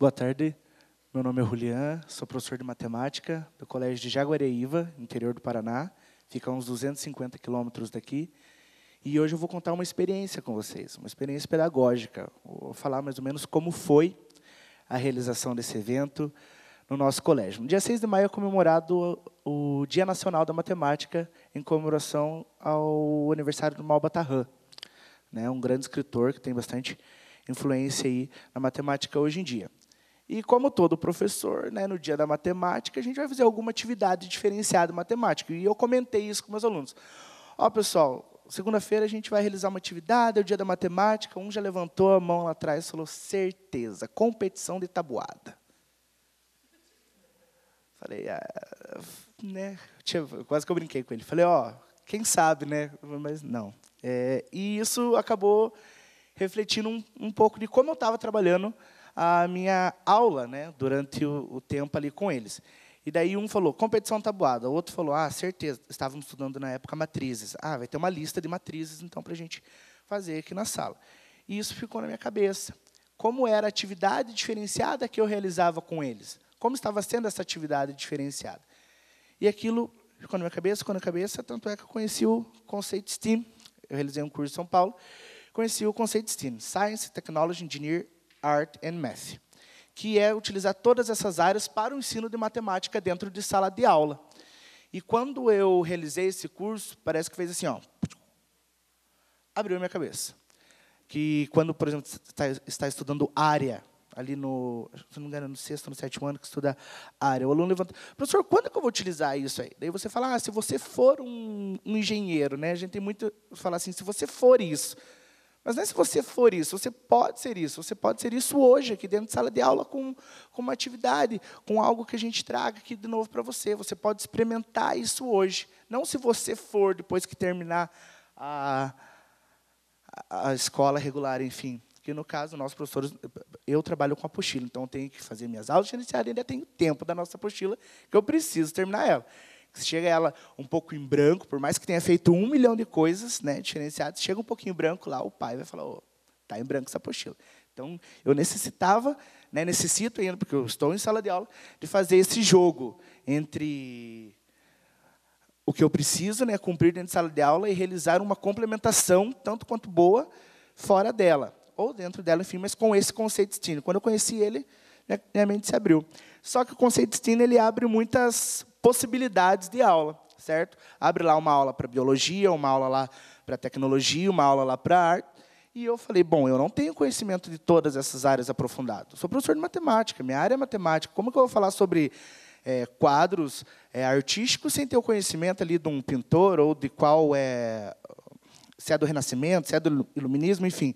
Boa tarde, meu nome é Julian, sou professor de matemática do Colégio de Jaguareíva, interior do Paraná, fica a uns 250 quilômetros daqui, e hoje eu vou contar uma experiência com vocês, uma experiência pedagógica, vou falar mais ou menos como foi a realização desse evento no nosso colégio. No dia 6 de maio é comemorado o Dia Nacional da Matemática em comemoração ao aniversário do Malbatarran, né, um grande escritor que tem bastante influência aí na matemática hoje em dia. E como todo professor, né, no dia da matemática, a gente vai fazer alguma atividade diferenciada matemática. E eu comentei isso com meus alunos. Ó, pessoal, segunda-feira a gente vai realizar uma atividade, é o dia da matemática. Um já levantou a mão lá atrás e falou: certeza, competição de tabuada. Falei, ah, né? Quase que eu brinquei com ele. Falei, ó, quem sabe, né? Mas não. É, e isso acabou refletindo um, um pouco de como eu estava trabalhando a minha aula, né, durante o, o tempo ali com eles. E daí um falou, competição tabuada. O outro falou, ah, certeza, estávamos estudando na época matrizes. Ah, vai ter uma lista de matrizes, então, para a gente fazer aqui na sala. E isso ficou na minha cabeça. Como era a atividade diferenciada que eu realizava com eles? Como estava sendo essa atividade diferenciada? E aquilo ficou na minha cabeça, ficou na minha cabeça, tanto é que eu conheci o conceito STEAM. Eu realizei um curso em São Paulo. Conheci o conceito STEAM, Science, Technology, Engineering Art and Math, que é utilizar todas essas áreas para o ensino de matemática dentro de sala de aula. E quando eu realizei esse curso, parece que fez assim, ó, abriu minha cabeça. Que quando, por exemplo, está, está estudando área, ali no, se não me engano, no sexto, no sétimo ano, que estuda área. O aluno levanta, professor, quando é que eu vou utilizar isso aí? Daí você fala, ah, se você for um, um engenheiro, né? A gente tem muito, falar assim, se você for isso. Mas não é se você for isso, você pode ser isso, você pode ser isso hoje, aqui dentro de sala de aula, com, com uma atividade, com algo que a gente traga aqui de novo para você. Você pode experimentar isso hoje. Não se você for, depois que terminar a, a escola regular, enfim. Que no caso, nós professores, eu trabalho com a apostila, então eu tenho que fazer minhas aulas de e ainda tenho tempo da nossa apostila, que eu preciso terminar ela. Chega ela um pouco em branco, por mais que tenha feito um milhão de coisas né, diferenciadas, chega um pouquinho branco lá, o pai vai falar, oh, tá em branco essa apostila. Então, eu necessitava, né, necessito ainda, porque eu estou em sala de aula, de fazer esse jogo entre o que eu preciso né, cumprir dentro de sala de aula e realizar uma complementação, tanto quanto boa, fora dela, ou dentro dela, enfim, mas com esse conceito de destino. Quando eu conheci ele, né, minha mente se abriu. Só que o conceito de destino ele abre muitas possibilidades de aula, certo? Abre lá uma aula para biologia, uma aula lá para tecnologia, uma aula lá para arte. E eu falei, bom, eu não tenho conhecimento de todas essas áreas aprofundadas. Sou professor de matemática, minha área é matemática. Como que eu vou falar sobre é, quadros é, artísticos sem ter o conhecimento ali de um pintor ou de qual é se é do Renascimento, se é do Iluminismo, enfim?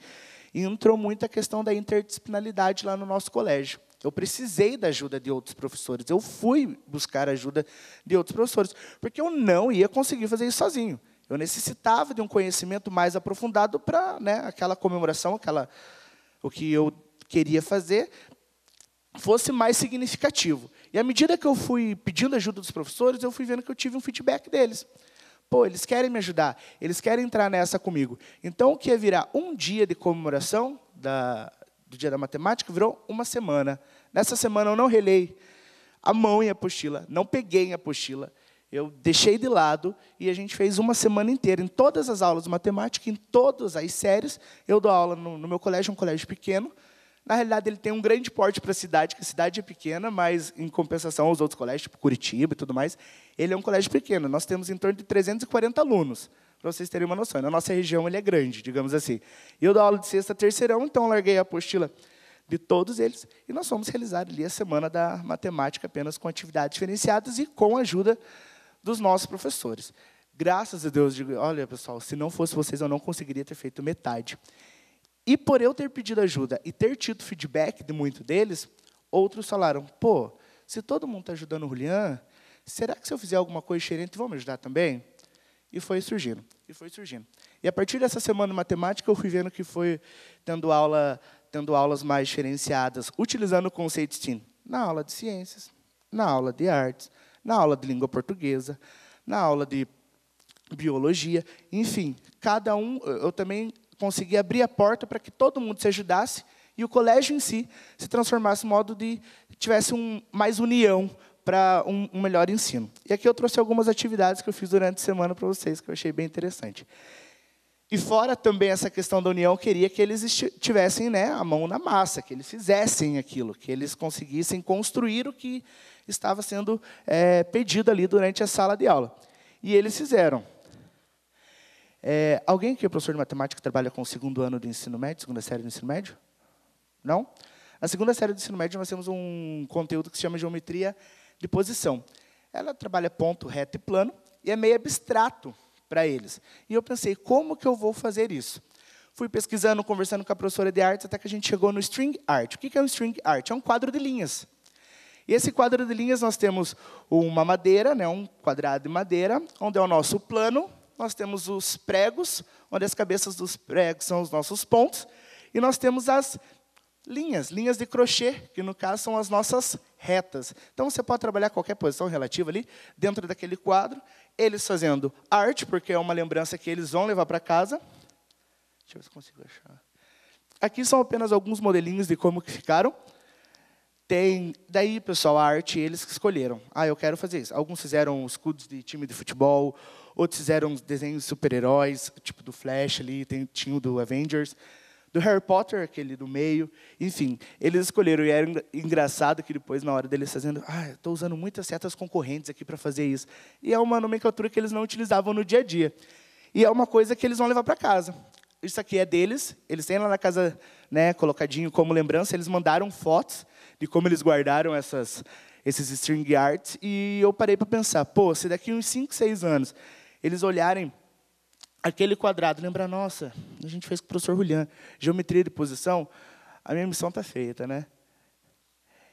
E entrou muito a questão da interdisciplinaridade lá no nosso colégio, eu precisei da ajuda de outros professores. Eu fui buscar ajuda de outros professores, porque eu não ia conseguir fazer isso sozinho. Eu necessitava de um conhecimento mais aprofundado para né, aquela comemoração, aquela o que eu queria fazer fosse mais significativo. E à medida que eu fui pedindo ajuda dos professores, eu fui vendo que eu tive um feedback deles. Pô, eles querem me ajudar, eles querem entrar nessa comigo. Então, o que ia é virar um dia de comemoração da, do dia da matemática, virou uma semana. Nessa semana eu não relei a mão em apostila, não peguei em apostila, eu deixei de lado e a gente fez uma semana inteira. Em todas as aulas de matemática, em todas as séries, eu dou aula no, no meu colégio, um colégio pequeno. Na realidade, ele tem um grande porte para a cidade, que a cidade é pequena, mas, em compensação aos outros colégios, tipo Curitiba e tudo mais, ele é um colégio pequeno. Nós temos em torno de 340 alunos para vocês terem uma noção. Na né? nossa região ele é grande, digamos assim. e Eu dou aula de sexta, terceirão, então larguei a apostila de todos eles. E nós fomos realizar ali a semana da matemática apenas com atividades diferenciadas e com a ajuda dos nossos professores. Graças a Deus, digo, olha pessoal, se não fosse vocês eu não conseguiria ter feito metade. E por eu ter pedido ajuda e ter tido feedback de muito deles, outros falaram: pô, se todo mundo está ajudando o Julian, será que se eu fizer alguma coisa diferente vão me ajudar também? E foi surgindo, e foi surgindo. E a partir dessa semana de matemática, eu fui vendo que foi tendo, aula, tendo aulas mais diferenciadas, utilizando o conceito STEAM na aula de ciências, na aula de artes, na aula de língua portuguesa, na aula de biologia, enfim, cada um, eu também consegui abrir a porta para que todo mundo se ajudasse e o colégio em si se transformasse em modo de tivesse um, mais união, para um, um, melhor ensino. E aqui eu trouxe algumas atividades que eu fiz durante a semana para vocês, que eu achei bem interessante. E fora também essa questão da união, eu queria que eles tivessem né, a mão na massa, que eles fizessem aquilo, que eles conseguissem construir o que estava sendo é, pedido ali durante a sala de aula. E eles fizeram. É, alguém que é professor de matemática trabalha com o segundo ano do ensino médio, segunda série do ensino médio? Não? Na segunda série do ensino médio, nós temos um conteúdo que se chama geometria de posição. Ela trabalha ponto, reto e plano, e é meio abstrato para eles. E eu pensei, como que eu vou fazer isso? Fui pesquisando, conversando com a professora de artes, até que a gente chegou no string art. O que é um string art? É um quadro de linhas. E esse quadro de linhas, nós temos uma madeira, né, um quadrado de madeira, onde é o nosso plano, nós temos os pregos, onde as cabeças dos pregos são os nossos pontos, e nós temos as linhas, linhas de crochê, que no caso são as nossas retas. Então você pode trabalhar qualquer posição relativa ali dentro daquele quadro, eles fazendo arte, porque é uma lembrança que eles vão levar para casa. Deixa eu ver se consigo achar. Aqui são apenas alguns modelinhos de como que ficaram. Tem, daí, pessoal, a arte eles que escolheram. Ah, eu quero fazer isso. Alguns fizeram escudos de time de futebol, outros fizeram desenhos de super-heróis, tipo do Flash ali, tem, tinha o do Avengers do Harry Potter, aquele do meio. Enfim, eles escolheram. E era engraçado que depois, na hora deles fazendo, ah, estou usando muitas setas concorrentes aqui para fazer isso. E é uma nomenclatura que eles não utilizavam no dia a dia. E é uma coisa que eles vão levar para casa. Isso aqui é deles, eles têm lá na casa, né, colocadinho como lembrança, eles mandaram fotos de como eles guardaram essas, esses string arts, e eu parei para pensar, pô, se daqui uns 5, 6 anos eles olharem aquele quadrado. Lembra, nossa, a gente fez com o professor Julian. Geometria de posição, a minha missão está feita, né?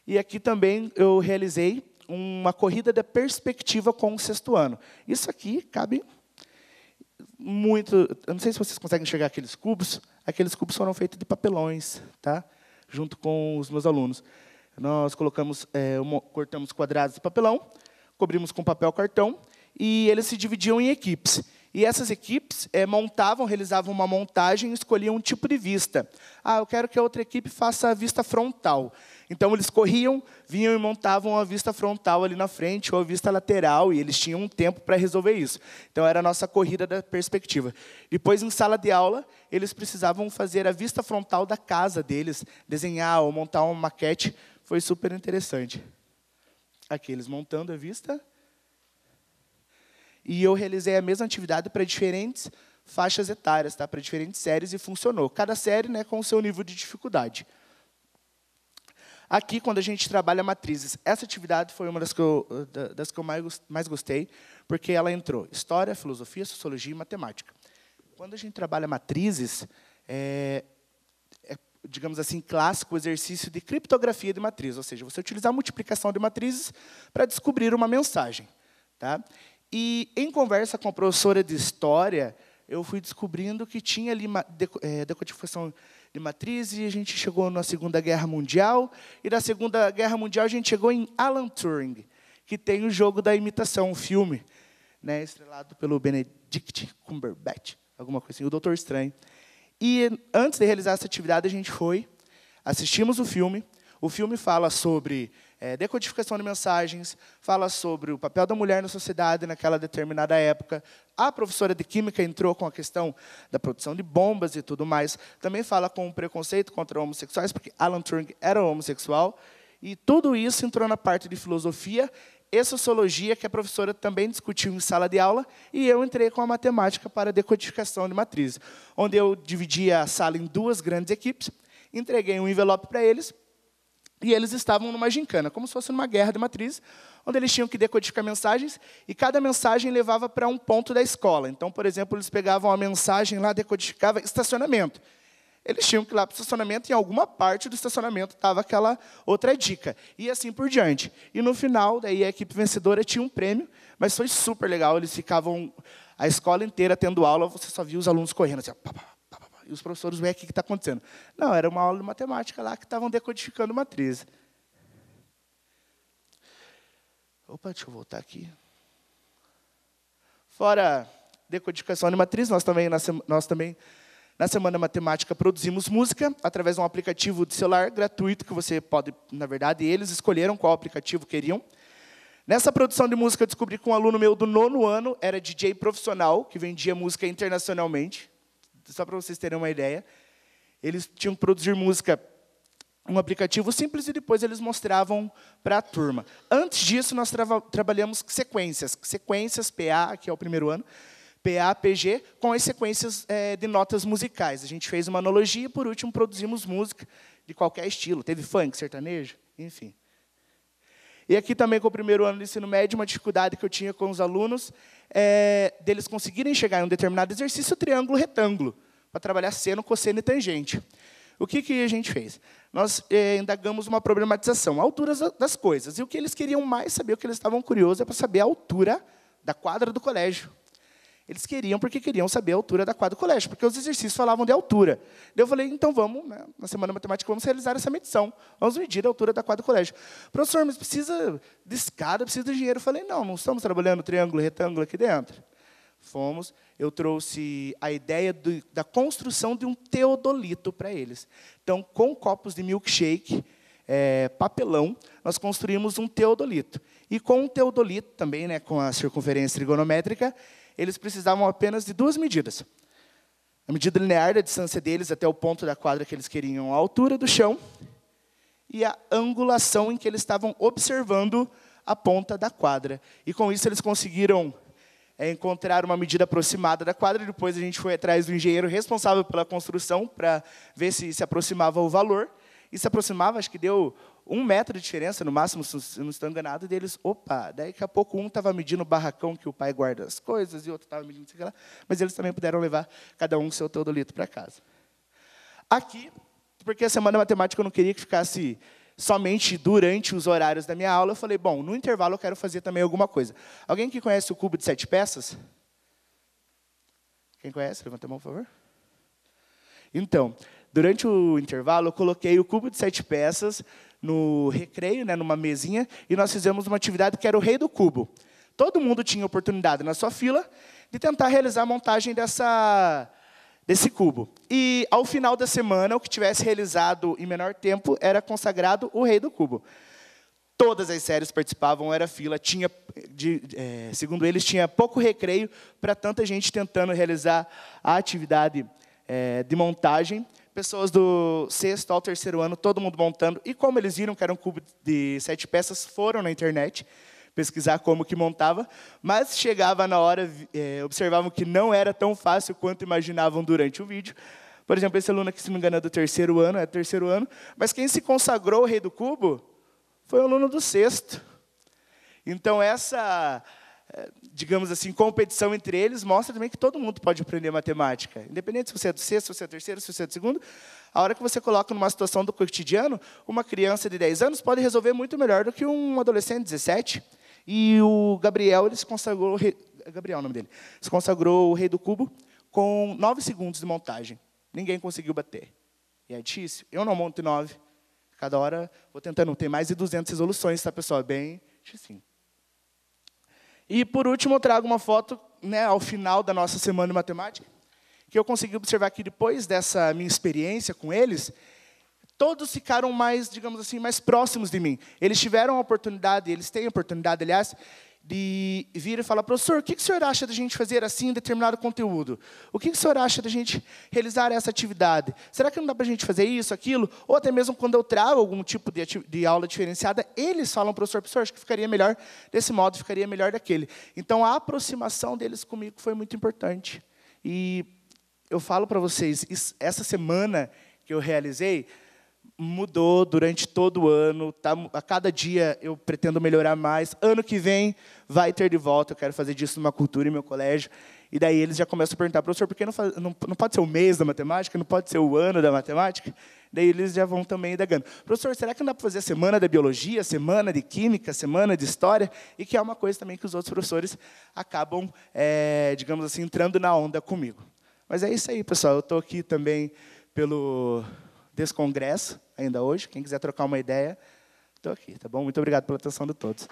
E aqui também eu realizei uma corrida da perspectiva com o sexto ano. Isso aqui cabe muito. Eu não sei se vocês conseguem enxergar aqueles cubos. Aqueles cubos foram feitos de papelões, tá? Junto com os meus alunos. Nós colocamos, é, uma, cortamos quadrados de papelão, cobrimos com papel cartão e eles se dividiam em equipes. E essas equipes é, montavam, realizavam uma montagem e escolhiam um tipo de vista. Ah, eu quero que a outra equipe faça a vista frontal. Então, eles corriam, vinham e montavam a vista frontal ali na frente ou a vista lateral, e eles tinham um tempo para resolver isso. Então, era a nossa corrida da perspectiva. Depois, em sala de aula, eles precisavam fazer a vista frontal da casa deles, desenhar ou montar uma maquete. Foi super interessante. Aqui, eles montando a vista e eu realizei a mesma atividade para diferentes faixas etárias, tá? para diferentes séries, e funcionou. Cada série né, com o seu nível de dificuldade. Aqui, quando a gente trabalha matrizes, essa atividade foi uma das que eu, das que eu mais, mais gostei, porque ela entrou história, filosofia, sociologia e matemática. Quando a gente trabalha matrizes, é, é digamos assim, clássico exercício de criptografia de matriz, ou seja, você utilizar a multiplicação de matrizes para descobrir uma mensagem. Tá? E em conversa com a professora de história, eu fui descobrindo que tinha ali é, decodificação de matriz e a gente chegou na Segunda Guerra Mundial. E da Segunda Guerra Mundial a gente chegou em Alan Turing, que tem o jogo da imitação, um filme, né, estrelado pelo Benedict Cumberbatch, alguma coisa assim, o Doutor Estranho. E antes de realizar essa atividade a gente foi, assistimos o filme. O filme fala sobre é, decodificação de mensagens, fala sobre o papel da mulher na sociedade naquela determinada época. A professora de química entrou com a questão da produção de bombas e tudo mais. Também fala com o preconceito contra homossexuais, porque Alan Turing era homossexual. E tudo isso entrou na parte de filosofia e sociologia, que a professora também discutiu em sala de aula, e eu entrei com a matemática para decodificação de matrizes, onde eu dividi a sala em duas grandes equipes, entreguei um envelope para eles, e eles estavam numa gincana, como se fosse numa guerra de matriz, onde eles tinham que decodificar mensagens e cada mensagem levava para um ponto da escola. Então, por exemplo, eles pegavam uma mensagem lá, decodificava estacionamento. Eles tinham que ir lá para o estacionamento, e em alguma parte do estacionamento estava aquela outra dica. E assim por diante. E no final, daí a equipe vencedora tinha um prêmio, mas foi super legal. Eles ficavam a escola inteira tendo aula, você só via os alunos correndo assim, ó, pá, pá, e os professores, ué, o que está acontecendo? Não, era uma aula de matemática lá que estavam decodificando matriz. Opa, deixa eu voltar aqui. Fora decodificação de matriz, nós também, na, nós também, na Semana Matemática, produzimos música através de um aplicativo de celular gratuito que você pode, na verdade, eles escolheram qual aplicativo queriam. Nessa produção de música, eu descobri que um aluno meu do nono ano era DJ profissional, que vendia música internacionalmente só para vocês terem uma ideia, eles tinham que produzir música, um aplicativo simples, e depois eles mostravam para a turma. Antes disso, nós tra trabalhamos sequências, sequências PA, que é o primeiro ano, PA, PG, com as sequências é, de notas musicais. A gente fez uma analogia e, por último, produzimos música de qualquer estilo. Teve funk, sertanejo, enfim. E aqui também com o primeiro ano do ensino médio, uma dificuldade que eu tinha com os alunos é deles conseguirem chegar em um determinado exercício triângulo retângulo, para trabalhar seno, cosseno e tangente. O que, que a gente fez? Nós é, indagamos uma problematização, alturas das coisas. E o que eles queriam mais saber, o que eles estavam curiosos, é para saber a altura da quadra do colégio. Eles queriam porque queriam saber a altura da quadra do colégio, porque os exercícios falavam de altura. eu falei, então vamos, né, na semana matemática, vamos realizar essa medição. Vamos medir a altura da quadra do colégio. Professor, mas precisa de escada, precisa de dinheiro. Eu falei, não, não estamos trabalhando triângulo, retângulo aqui dentro. Fomos, eu trouxe a ideia do, da construção de um teodolito para eles. Então, com copos de milkshake, é, papelão, nós construímos um teodolito. E com o um teodolito também, né, com a circunferência trigonométrica, eles precisavam apenas de duas medidas. A medida linear da distância deles até o ponto da quadra que eles queriam, a altura do chão, e a angulação em que eles estavam observando a ponta da quadra. E com isso eles conseguiram é, encontrar uma medida aproximada da quadra. Depois a gente foi atrás do engenheiro responsável pela construção para ver se se aproximava o valor e se aproximava, acho que deu um metro de diferença, no máximo, se não estou enganado, deles, opa, daí daqui a pouco um estava medindo o barracão que o pai guarda as coisas, e outro estava medindo isso lá, mas eles também puderam levar cada um seu teodolito para casa. Aqui, porque a semana matemática eu não queria que ficasse somente durante os horários da minha aula, eu falei, bom, no intervalo eu quero fazer também alguma coisa. Alguém que conhece o cubo de sete peças? Quem conhece? Levanta a mão, por favor. Então, durante o intervalo, eu coloquei o cubo de sete peças no recreio, né, numa mesinha, e nós fizemos uma atividade que era o Rei do Cubo. Todo mundo tinha oportunidade na sua fila de tentar realizar a montagem dessa, desse cubo. E ao final da semana, o que tivesse realizado em menor tempo era consagrado o Rei do Cubo. Todas as séries participavam, era fila, tinha, de, é, segundo eles, tinha pouco recreio para tanta gente tentando realizar a atividade é, de montagem pessoas do sexto ao terceiro ano, todo mundo montando. E como eles viram que era um cubo de sete peças, foram na internet pesquisar como que montava, mas chegava na hora, é, observavam que não era tão fácil quanto imaginavam durante o vídeo. Por exemplo, esse aluno que se me engano, é do terceiro ano, é do terceiro ano, mas quem se consagrou rei do cubo foi o aluno do sexto. Então, essa eh, digamos assim, competição entre eles, mostra também que todo mundo pode aprender matemática. Independente se você é do sexto, se você é do terceiro, se você é do segundo, a hora que você coloca numa situação do cotidiano, uma criança de 10 anos pode resolver muito melhor do que um adolescente de 17. E o Gabriel, ele se consagrou, Gabriel é o nome dele, se consagrou o rei do cubo com 9 segundos de montagem. Ninguém conseguiu bater. E é difícil. Eu não monto em 9. Cada hora vou tentando. Tem mais de 200 resoluções, tá, pessoal? É bem difícil. E por último, eu trago uma foto né, ao final da nossa semana de matemática, que eu consegui observar que depois dessa minha experiência com eles, todos ficaram mais, digamos assim, mais próximos de mim. Eles tiveram a oportunidade, eles têm a oportunidade, aliás, de vir e falar, professor, o que, que o senhor acha da gente fazer assim determinado conteúdo? O que, que o senhor acha da gente realizar essa atividade? Será que não dá para a gente fazer isso, aquilo? Ou até mesmo quando eu trago algum tipo de, de aula diferenciada, eles falam, professor, professor, acho que ficaria melhor desse modo, ficaria melhor daquele. Então, a aproximação deles comigo foi muito importante. E eu falo para vocês, essa semana que eu realizei, mudou durante todo o ano. Tá, a cada dia eu pretendo melhorar mais. Ano que vem vai ter de volta. Eu quero fazer disso numa cultura em meu colégio. E daí eles já começam a perguntar, professor, por que não, faz, não, não pode ser o mês da matemática? Não pode ser o ano da matemática? Daí eles já vão também indagando. Professor, será que não dá para fazer a semana da biologia, semana de química, semana de história? E que é uma coisa também que os outros professores acabam, é, digamos assim, entrando na onda comigo. Mas é isso aí, pessoal. Eu estou aqui também pelo desse congresso ainda hoje. Quem quiser trocar uma ideia, estou aqui, tá bom? Muito obrigado pela atenção de todos.